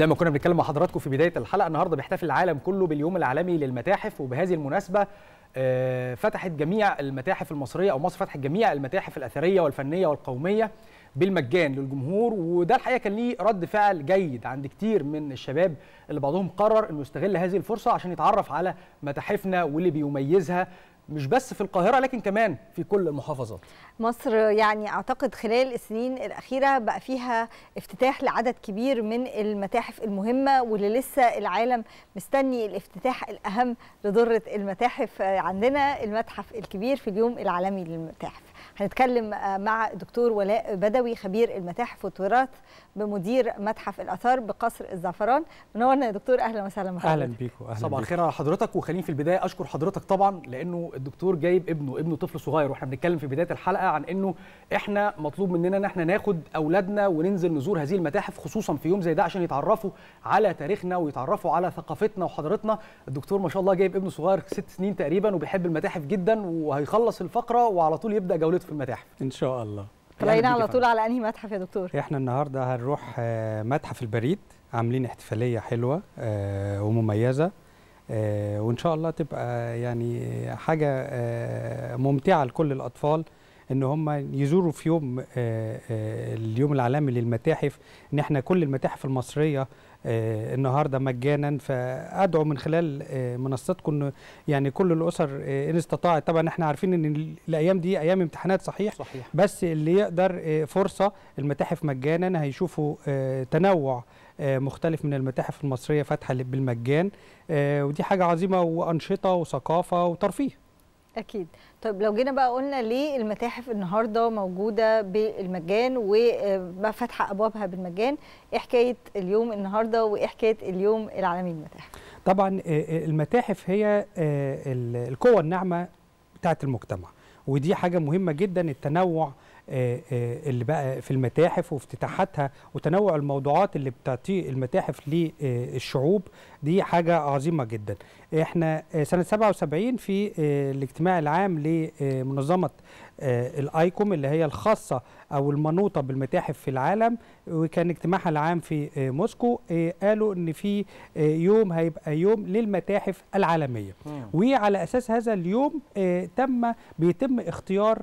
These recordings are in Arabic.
زي ما كنا بنتكلم مع حضراتكم في بدايه الحلقه النهارده بيحتفل العالم كله باليوم العالمي للمتاحف وبهذه المناسبه آه، فتحت جميع المتاحف المصريه او مصر فتحت جميع المتاحف الاثريه والفنيه والقوميه بالمجان للجمهور وده الحقيقه كان ليه رد فعل جيد عند كتير من الشباب اللي بعضهم قرر انه يستغل هذه الفرصه عشان يتعرف على متاحفنا واللي بيميزها مش بس في القاهرة لكن كمان في كل المحافظات مصر يعني أعتقد خلال السنين الأخيرة بقى فيها افتتاح لعدد كبير من المتاحف المهمة واللي لسه العالم مستني الافتتاح الأهم لدرة المتاحف عندنا المتحف الكبير في اليوم العالمي للمتاحف هنتكلم آه، مع الدكتور ولاء بدوي خبير المتاحف والتراث بمدير متحف الاثار بقصر الزعفران منورنا يا دكتور اهلا وسهلا بحضرتك اهلا بيكم اهلا صباح الخير على حضرتك وخليني في البدايه اشكر حضرتك طبعا لانه الدكتور جايب ابنه ابنه طفل صغير واحنا بنتكلم في بدايه الحلقه عن انه احنا مطلوب مننا ان احنا ناخد اولادنا وننزل نزور هذه المتاحف خصوصا في يوم زي ده عشان يتعرفوا على تاريخنا ويتعرفوا على ثقافتنا وحضرتنا الدكتور ما شاء الله جايب ابنه صغير ست سنين تقريبا وبيحب المتاحف جدا وهيخلص الفقره وعلى طول يبدا جولته موجود في المتاحف ان شاء الله خلينا يعني على طول على انهي متحف يا دكتور احنا النهارده هنروح آه، متحف البريد عاملين احتفاليه حلوه آه، ومميزه آه، وان شاء الله تبقى يعني حاجه ممتعه لكل الاطفال ان هم يزوروا في يوم آه، آه، اليوم العالمي للمتاحف ان احنا كل المتاحف المصريه آه، النهارده مجانا فادعو من خلال منصتكم يعني كل الاسر ان استطاعت طبعا احنا عارفين ان الايام دي ايام امتحانات صحيح, صحيح. بس اللي يقدر فرصه المتاحف مجانا هيشوفوا تنوع مختلف من المتاحف المصريه فاتحه بالمجان ودي حاجه عظيمه وانشطه وثقافه وترفيه اكيد طيب لو جينا بقى قلنا ليه المتاحف النهارده موجوده بالمجان وفاتحه آه، ابوابها بالمجان ايه حكايه اليوم النهارده وايه حكايه اليوم العالمي للمتاحف طبعا آه، آه، المتاحف هي القوه الناعمه بتاعه المجتمع ودي حاجه مهمه جدا التنوع آه، آه، اللي بقى في المتاحف وافتتاحاتها وتنوع الموضوعات اللي بتعطيه المتاحف للشعوب دي حاجة عظيمة جدا احنا آه، سنة 77 في الاجتماع العام لمنظمة آه، الايكوم اللي هي الخاصه او المنوطه بالمتاحف في العالم وكان اجتماعها العام في آه، موسكو آه، قالوا ان في يوم هيبقى يوم للمتاحف العالميه وعلى اساس هذا اليوم تم بيتم اختيار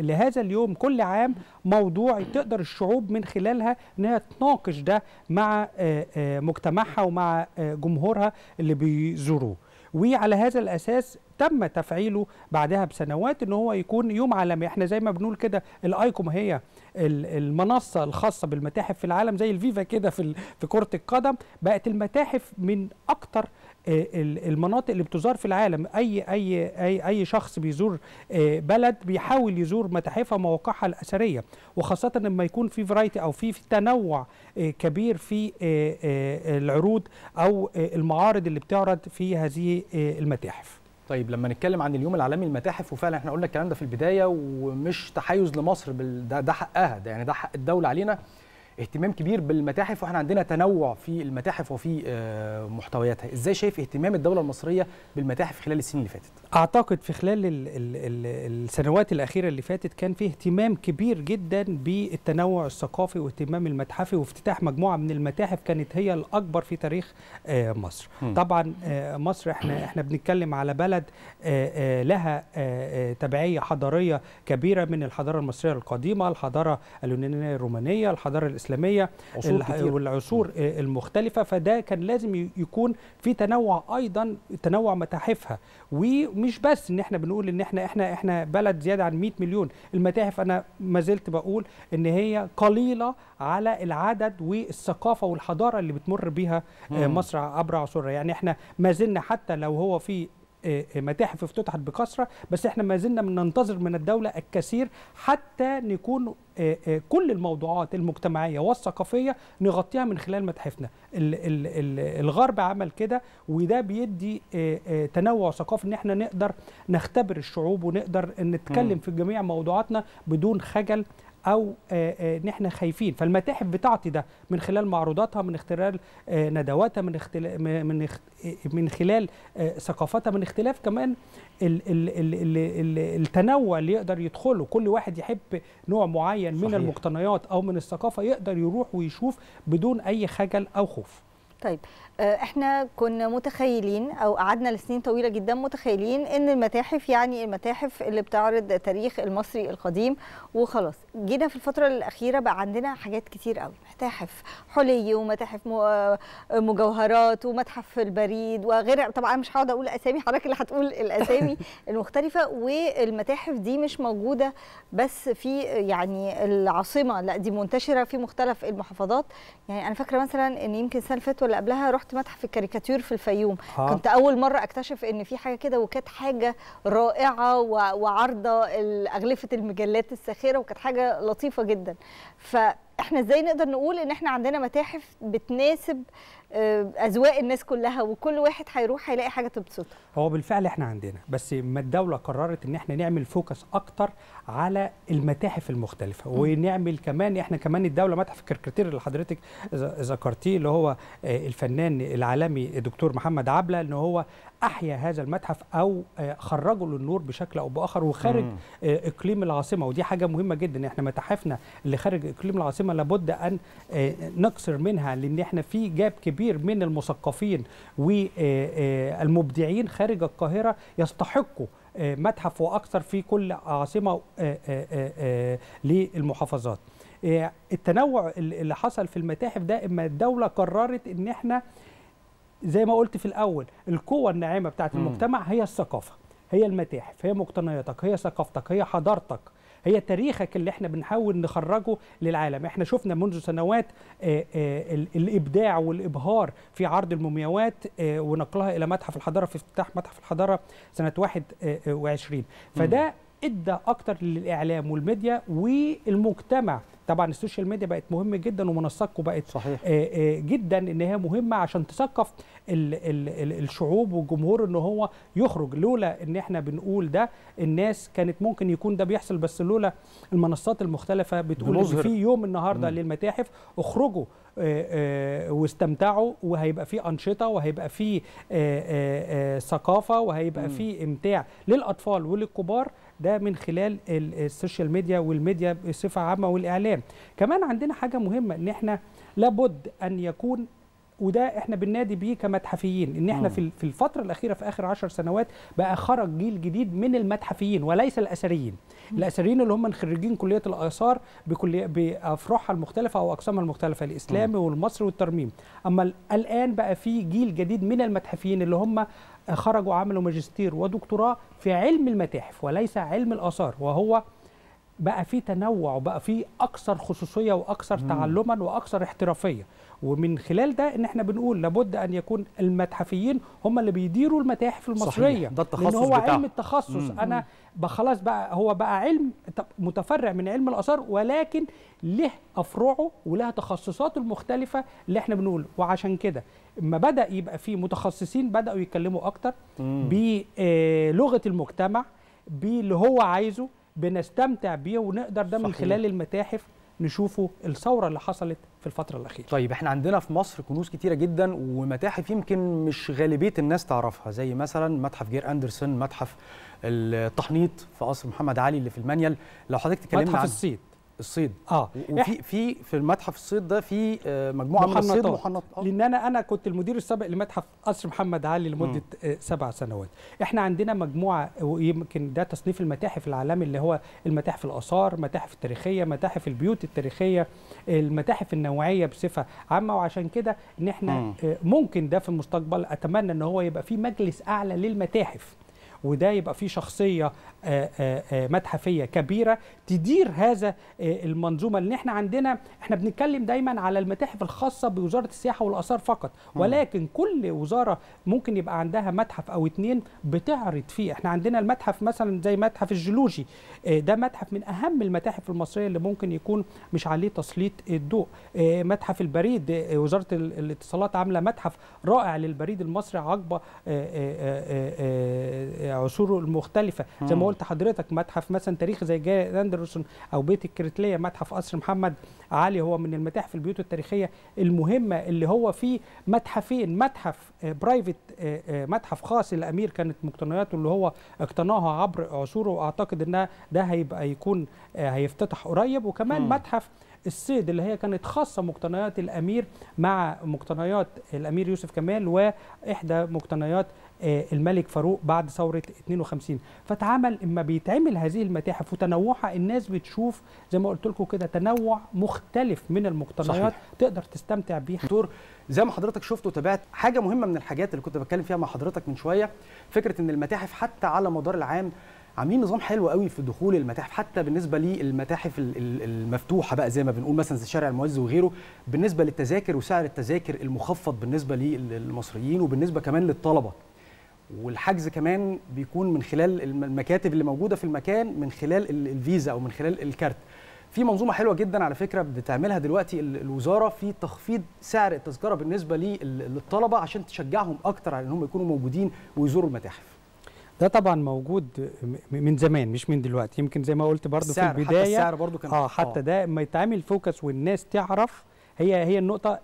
لهذا اليوم كل عام موضوع تقدر الشعوب من خلالها انها تناقش ده مع مجتمعها ومع جمهورها اللي بيزوروه وعلى هذا الأساس تم تفعيله بعدها بسنوات ان هو يكون يوم عالمي احنا زي ما بنقول كده الايكوم هي المنصه الخاصه بالمتاحف في العالم زي الفيفا كده في في كره القدم بقت المتاحف من اكتر آه، المناطق اللي بتزار في العالم اي اي اي اي شخص بيزور آه، بلد بيحاول يزور متاحفها ومواقعها الاثريه وخاصه لما يكون في فرايتي او في تنوع آه، كبير في العروض او المعارض اللي بتعرض في هذه المتاحف طيب لما نتكلم عن اليوم العالمي للمتاحف وفعلا احنا قلنا الكلام ده في البدايه ومش تحيز لمصر ده ده حقها ده يعني ده حق الدوله علينا اهتمام كبير بالمتاحف واحنا عندنا تنوع في المتاحف وفي آه، محتوياتها ازاي شايف اهتمام الدوله المصريه بالمتاحف خلال السنين اللي فاتت اعتقد في خلال الـ الـ الـ السنوات الاخيره اللي فاتت كان في اهتمام كبير جدا بالتنوع الثقافي واهتمام المتحفي وافتتاح مجموعه من المتاحف كانت هي الاكبر في تاريخ آه، مصر م. طبعا آه، مصر احنا احنا بنتكلم على بلد لها تبعيه حضاريه كبيره من الحضاره المصريه القديمه الحضاره اليونانيه الرومانيه الحضاره الإسلامية والعصور المختلفة فده كان لازم يكون في تنوع أيضا تنوع متاحفها ومش بس إن احنا بنقول إن احنا احنا احنا بلد زيادة عن 100 مليون المتاحف أنا ما زلت بقول إن هي قليلة على العدد والثقافة والحضارة اللي بتمر بيها آه، مصر عبر عصورها يعني احنا ما زلنا حتى لو هو في آه، آه، متاحف افتتحت بكثره بس احنا ما زلنا ننتظر من الدوله الكثير حتى نكون آه، كل الموضوعات المجتمعيه والثقافيه نغطيها من خلال متاحفنا الغرب عمل كده وده بيدي تنوع ثقافي ان احنا نقدر نختبر الشعوب ونقدر نتكلم في جميع موضوعاتنا بدون خجل او آه، آه، ان احنا خايفين فالمتاحف بتعطي ده من خلال معروضاتها من خلال آه، ندواتها من من من خلال ثقافتها من اختلاف كمان ال... ال... ال... ال... التنوع اللي يقدر يدخله كل واحد يحب نوع معين من المقتنيات او من الثقافه يقدر يروح ويشوف بدون اي خجل او خوف طيب آه، احنا كنا متخيلين او قعدنا لسنين طويله جدا متخيلين ان المتاحف يعني المتاحف اللي بتعرض تاريخ المصري القديم وخلاص جينا في الفتره الاخيره بقى عندنا حاجات كتير قوي متاحف حلي ومتاحف آه، مجوهرات ومتحف البريد وغير طبعا مش هقعد اقول اسامي حضرتك اللي هتقول الاسامي المختلفه والمتاحف دي مش موجوده بس في يعني العاصمه لا دي منتشره في مختلف المحافظات يعني انا فاكره مثلا ان يمكن سنه ولا اللي قبلها رحت متحف الكاريكاتير في الفيوم ها. كنت اول مره اكتشف ان في حاجه كده وكانت حاجه رائعه وعارضه اغلفه المجلات الساخره وكانت حاجه لطيفه جدا ف احنا ازاي نقدر نقول ان احنا عندنا متاحف بتناسب آه، اذواق الناس كلها وكل واحد هيروح هيلاقي حاجه تبسطه هو بالفعل احنا عندنا بس ما الدوله قررت ان احنا نعمل فوكس اكتر على المتاحف المختلفه ونعمل كمان احنا كمان الدوله متحف الكركتير اللي حضرتك ذكرتيه اللي هو آه، الفنان العالمي الدكتور محمد عبله ان هو احيا هذا المتحف او آه، خرجه للنور بشكل او باخر وخارج مم. آه، اقليم العاصمه ودي حاجه مهمه جدا احنا متاحفنا اللي خارج اقليم العاصمه لابد ان آه، نكسر منها لان احنا في جاب كبير من المثقفين والمبدعين خارج القاهره يستحقوا متحف واكثر في كل عاصمه للمحافظات التنوع اللي حصل في المتاحف ده اما الدوله قررت ان احنا زي ما قلت في الاول القوه الناعمه بتاعت المجتمع هي الثقافه هي المتاحف هي مقتنياتك هي ثقافتك هي حضارتك هي تاريخك اللي احنا بنحاول نخرجه للعالم احنا شفنا منذ سنوات آه، آه، الابداع والابهار في عرض المومياوات آه، ونقلها الى متحف الحضاره في افتتاح متحف الحضاره سنه 21 فده ادى اكتر للاعلام والميديا والمجتمع طبعا السوشيال ميديا بقت مهمه جدا ومنصاتكم بقت صحيح. آه، آه، جدا ان هي مهمه عشان تثقف الـ الـ الشعوب والجمهور ان هو يخرج لولا ان احنا بنقول ده الناس كانت ممكن يكون ده بيحصل بس لولا المنصات المختلفه بتقول في يوم النهارده للمتاحف اخرجوا آه، آه، واستمتعوا وهيبقى في انشطه وهيبقى في آه، ثقافه وهيبقى في امتاع للاطفال وللكبار ده من خلال السوشيال ميديا والميديا بصفه عامه والاعلام كمان عندنا حاجه مهمه ان احنا لابد ان يكون وده احنا بننادي بيه كمتحفيين ان احنا في في الفتره الاخيره في اخر 10 سنوات بقى خرج جيل جديد من المتحفيين وليس الاثريين الاثريين اللي هم خريجين كليه الاثار بكليه بافرعها المختلفه او اقسامها المختلفه الاسلامي والمصري والترميم اما الان بقى في جيل جديد من المتحفيين اللي هم خرجوا عملوا ماجستير ودكتوراه في علم المتاحف وليس علم الاثار وهو بقى في تنوع وبقى في اكثر خصوصيه واكثر تعلما واكثر احترافيه ومن خلال ده ان احنا بنقول لابد ان يكون المتحفيين هم اللي بيديروا المتاحف المصريه صحيح. ده التخصص لان هو بتاع. علم التخصص مم. انا خلاص بقى هو بقى علم متفرع من علم الاثار ولكن له افرعه ولها تخصصاته المختلفه اللي احنا بنقول وعشان كده اما بدا يبقى في متخصصين بداوا يتكلموا اكتر بلغه آه، المجتمع باللي هو عايزه بنستمتع بيه ونقدر ده صحيح. من خلال المتاحف نشوفوا الثوره اللي حصلت في الفتره الاخيره طيب احنا عندنا في مصر كنوز كتيره جدا ومتاحف يمكن مش غالبيه الناس تعرفها زي مثلا متحف جير اندرسون متحف التحنيط في قصر محمد علي اللي في المنيل لو حضرتك تكلمنا متحف الصيد الصيد اه وفي في في المتحف الصيد ده في آه، مجموعه من الصيد محنط لان انا انا كنت المدير السابق لمتحف قصر محمد علي لمده م. آه، سبع سنوات احنا عندنا مجموعه ويمكن ده تصنيف المتاحف العالمي اللي هو المتاحف الاثار متاحف التاريخيه متاحف البيوت التاريخيه المتاحف النوعيه بصفه عامه وعشان كده ان احنا م. آه، ممكن ده في المستقبل اتمنى ان هو يبقى في مجلس اعلى للمتاحف وده يبقى فيه شخصيه آه، آه، آه، متحفيه كبيره تدير هذا المنظومه لان احنا عندنا احنا بنتكلم دايما على المتاحف الخاصه بوزاره السياحه والاثار فقط ولكن كل وزاره ممكن يبقى عندها متحف او اتنين بتعرض فيه احنا عندنا المتحف مثلا زي متحف الجيولوجي ده متحف من اهم المتاحف المصريه اللي ممكن يكون مش عليه تسليط الضوء متحف البريد وزاره الاتصالات عامله متحف رائع للبريد المصري عقبه عصوره المختلفه مم. زي ما قلت حضرتك متحف مثلا تاريخي زي جاي اندرسون او بيت الكريتليه متحف قصر محمد علي هو من المتاحف البيوت التاريخيه المهمه اللي هو فيه متحفين متحف برايفت آه، آه، آه، متحف خاص الامير كانت مقتنياته اللي هو اقتناها عبر عصوره واعتقد انها ده هيبقى يكون هيفتتح قريب وكمان مم. متحف الصيد اللي هي كانت خاصه مقتنيات الامير مع مقتنيات الامير يوسف كمال واحدى مقتنيات آه، الملك فاروق بعد ثوره 52 فتعمل اما بيتعمل هذه المتاحف وتنوعها الناس بتشوف زي ما قلت لكم كده تنوع مختلف من المقتنيات صحيح. تقدر تستمتع بيه دكتور زي ما حضرتك شفت وتابعت حاجه مهمه من الحاجات اللي كنت بتكلم فيها مع حضرتك من شويه فكره ان المتاحف حتى على مدار العام عاملين نظام حلو قوي في دخول المتاحف حتى بالنسبه للمتاحف المفتوحه بقى زي ما بنقول مثلا زي شارع المعز وغيره بالنسبه للتذاكر وسعر التذاكر المخفض بالنسبه للمصريين وبالنسبه كمان للطلبه والحجز كمان بيكون من خلال المكاتب اللي موجوده في المكان من خلال الفيزا او من خلال الكارت في منظومه حلوه جدا على فكره بتعملها دلوقتي الوزاره في تخفيض سعر التذكره بالنسبه للطلبه عشان تشجعهم اكتر على انهم يكونوا موجودين ويزوروا المتاحف ده طبعا موجود من زمان مش من دلوقتي يمكن زي ما قلت برضو في البدايه حتى السعر برضو كان اه حتى آه. ده ما يتعمل فوكس والناس تعرف هي هي النقطه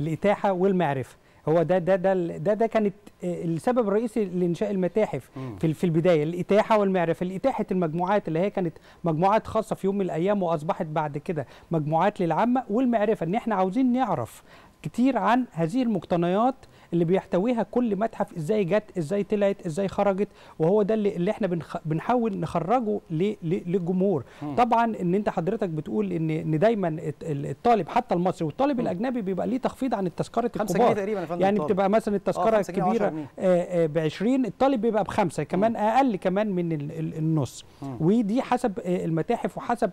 الاتاحه والمعرفه هو ده ده ده ده, ده كانت آه، السبب الرئيسي لانشاء المتاحف في في البدايه الاتاحه والمعرفه الاتاحه المجموعات اللي هي كانت مجموعات خاصه في يوم من الايام واصبحت بعد كده مجموعات للعامه والمعرفه ان احنا عاوزين نعرف كتير عن هذه المقتنيات اللي بيحتويها كل متحف ازاي جت ازاي طلعت ازاي خرجت وهو ده اللي, اللي احنا بنخ... بنحاول نخرجه ل... ل... للجمهور م. طبعا ان انت حضرتك بتقول ان ان دايما الطالب حتى المصري والطالب م. الاجنبي بيبقى ليه تخفيض عن التذكره الكبار تقريبا يعني الطالب. بتبقى مثلا آه، التذكره الكبيره آه، آه، ب 20 الطالب بيبقى بخمسه كمان م. اقل كمان من النص م. ودي حسب المتاحف وحسب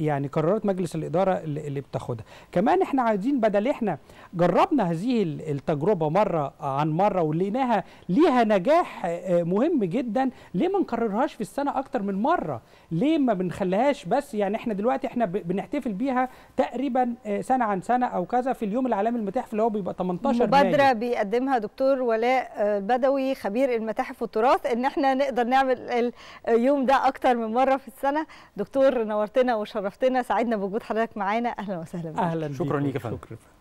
يعني قرارات مجلس الاداره اللي بتاخدها كمان احنا عايزين بدل احنا جربنا هذه التجربه مره عن مره ولقيناها ليها نجاح آه، مهم جدا ليه ما نكررهاش في السنه اكتر من مره ليه ما بنخليهاش بس يعني احنا دلوقتي احنا بنحتفل بيها تقريبا آه، سنه عن سنه او كذا في اليوم العالمي للمتاحف اللي هو بيبقى 18 مبادره مايو. بيقدمها دكتور ولاء البدوي آه، خبير المتاحف والتراث ان احنا نقدر نعمل اليوم ده اكتر من مره في السنه دكتور نورتنا وشرفتنا سعدنا بوجود حضرتك معانا اهلا وسهلا بك اهلا شكرا ليك يا فندم